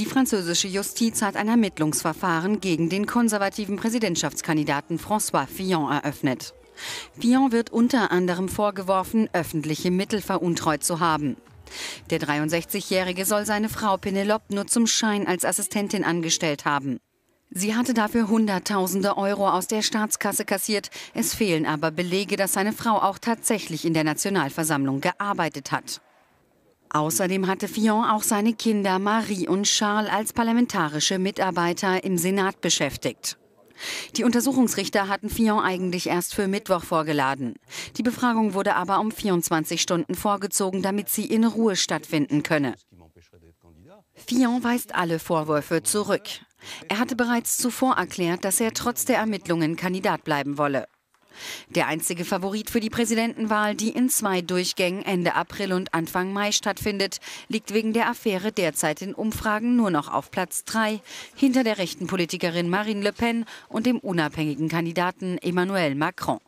Die französische Justiz hat ein Ermittlungsverfahren gegen den konservativen Präsidentschaftskandidaten François Fillon eröffnet. Fillon wird unter anderem vorgeworfen, öffentliche Mittel veruntreut zu haben. Der 63-Jährige soll seine Frau Penelope nur zum Schein als Assistentin angestellt haben. Sie hatte dafür Hunderttausende Euro aus der Staatskasse kassiert. Es fehlen aber Belege, dass seine Frau auch tatsächlich in der Nationalversammlung gearbeitet hat. Außerdem hatte Fillon auch seine Kinder Marie und Charles als parlamentarische Mitarbeiter im Senat beschäftigt. Die Untersuchungsrichter hatten Fillon eigentlich erst für Mittwoch vorgeladen. Die Befragung wurde aber um 24 Stunden vorgezogen, damit sie in Ruhe stattfinden könne. Fillon weist alle Vorwürfe zurück. Er hatte bereits zuvor erklärt, dass er trotz der Ermittlungen Kandidat bleiben wolle. Der einzige Favorit für die Präsidentenwahl, die in zwei Durchgängen Ende April und Anfang Mai stattfindet, liegt wegen der Affäre derzeit in Umfragen nur noch auf Platz 3 hinter der rechten Politikerin Marine Le Pen und dem unabhängigen Kandidaten Emmanuel Macron.